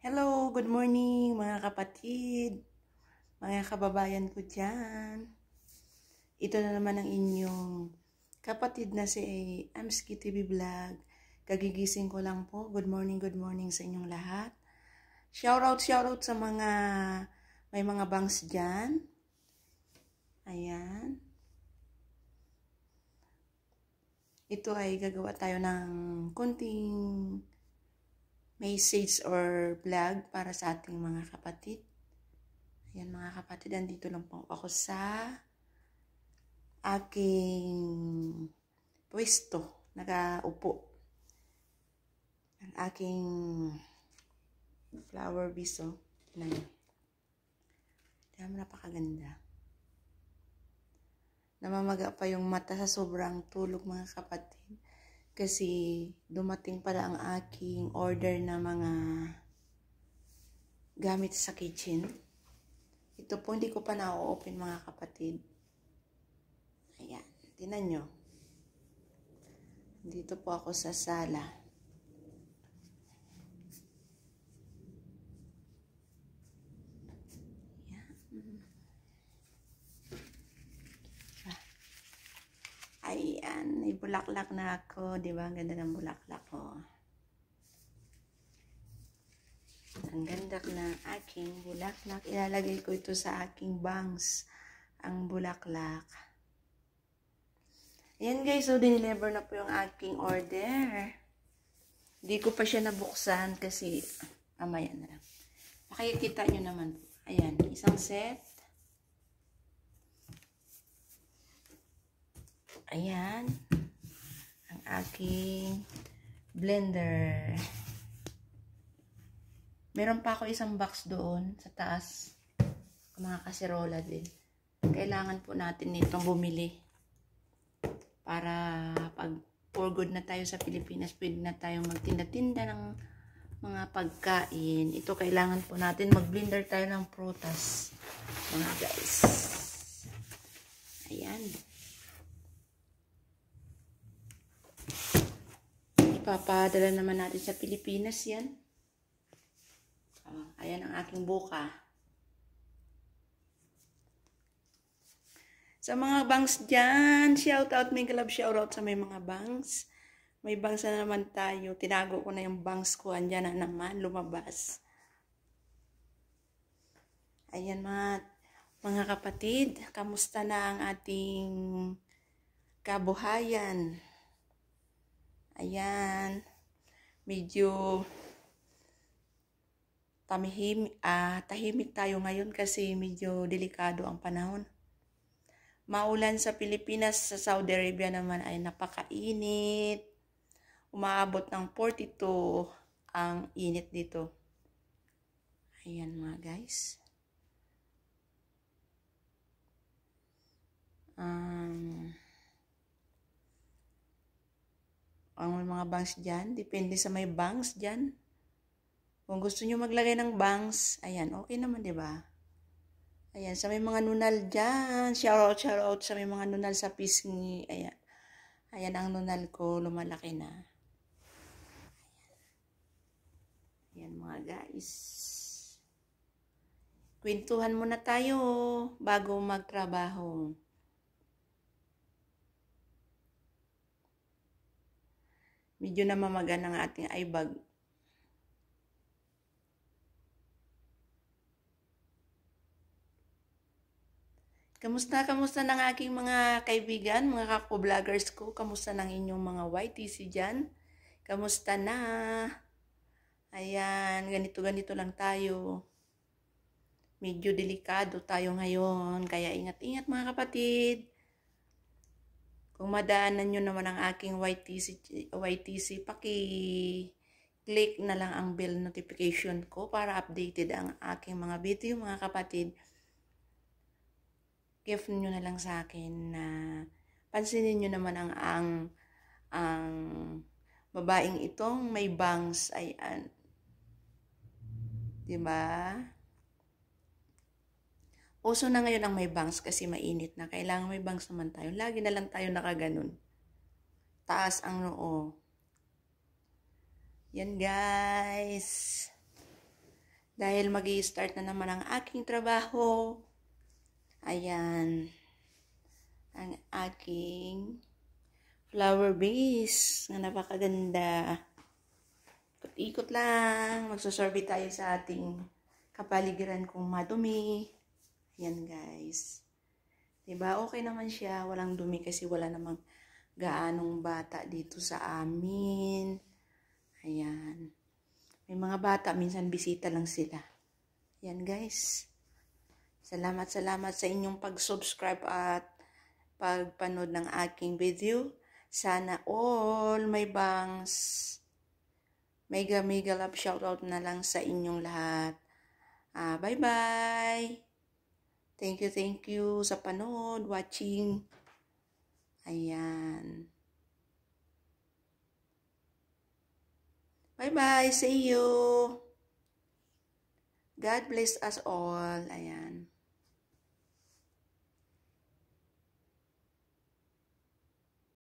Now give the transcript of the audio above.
Hello, good morning mga kapatid, mga kababayan ko dyan. Ito na naman ang inyong kapatid na si Amski TV Vlog. Kagigising ko lang po. Good morning, good morning sa inyong lahat. Shoutout, shoutout sa mga may mga bangs dyan. Ayan. Ito ay gagawa tayo ng konting message or vlog para sa ating mga kapatid. Ayan mga kapatid, andito lang po ako sa aking pwesto, nagaupo. Ang aking flower biso. Oh. Tignan nyo. Tignan mo, napakaganda. Namamaga pa yung mata sa sobrang tulog mga kapatid. Kasi dumating pala ang aking order na mga gamit sa kitchen. Ito po hindi ko pa na-open mga kapatid. Ayan, tinan nyo. Dito po ako sa sala. Ayan, may bulaklak na ako. Di ba? Ang ganda ng bulaklak ko. Oh. Ang ganda ng aking bulaklak. Ilalagay ko ito sa aking bangs. Ang bulaklak. Ayan guys, so oh, dinilever na po yung aking order. Hindi ko pa siya nabuksan kasi mamaya na lang. Pakikita nyo naman. Ayan, isang set. Ayan. Ang aking blender. Meron pa ako isang box doon sa taas. Mga kaserola din. Kailangan po natin nitong bumili. Para pag for good na tayo sa Pilipinas, pwede na tayong magtinda-tinda ng mga pagkain. Ito kailangan po natin mag-blender tayo ng prutas. Mga guys. Ayan. Papadala naman natin sa Pilipinas yan. Ah, ayan ang aking buka. Sa mga bangs dyan, shout out, may love, shout out sa may mga bangs. May bangs na naman tayo. Tinago ko na yung bangs ko. Andyan na naman, lumabas. Ayan mga, mga kapatid, kamusta na ang ating kabuhayan? Ayan. Medyo tamihim, ah, tahimik tayo ngayon kasi medyo delikado ang panahon. Maulan sa Pilipinas, sa Saudi Arabia naman ay napakainit. Umaabot ng 42 ang init dito. Ayan mga guys. Um, ang mga bangs dyan, depende sa may bangs dyan. Kung gusto nyo maglagay ng bangs, ayan, okay naman, di ba? Ayan, sa may mga nunal dyan, shout out, shout out sa may mga nunal sa pisngi, ayan. Ayan ang nunal ko, lumalaki na. Ayan, ayan mga guys. Kwentuhan muna tayo bago magtrabaho. medyo namamagan ang ating eye bag. Kamusta, kamusta ng aking mga kaibigan, mga kako-vloggers ko? Kamusta ng inyong mga YTC dyan? Kamusta na? Ayan, ganito-ganito lang tayo. Medyo delikado tayo ngayon, kaya ingat-ingat mga kapatid. Kung madaanan nyo naman ang aking YTC, YTC paki-click na lang ang bell notification ko para updated ang aking mga video mga kapatid. Gift nyo na lang sa akin na pansinin nyo naman ang ang, ang babaeng itong may bangs Ayan. an. 'Di diba? Uso na ngayon ang may bangs kasi mainit na. Kailangan may bangs naman tayo. Lagi na lang tayo nakaganon. Taas ang noo. Yan guys. Dahil mag start na naman ang aking trabaho. Ayan. Ang aking flower base na napakaganda. Ikot-ikot lang. Magsasorbe tayo sa ating kapaligiran kung madumi. Yan guys. Diba? Okay naman siya. Walang dumi kasi wala namang gaanong bata dito sa amin. Ayan. May mga bata, minsan bisita lang sila. Yan guys. Salamat, salamat sa inyong pag-subscribe at pagpanood ng aking video. Sana all my bangs. Mega, mega love shoutout na lang sa inyong lahat. Ah, bye-bye! Uh, Thank you, thank you sa panood, watching. Ayan. Bye-bye. See you. God bless us all. Ayan.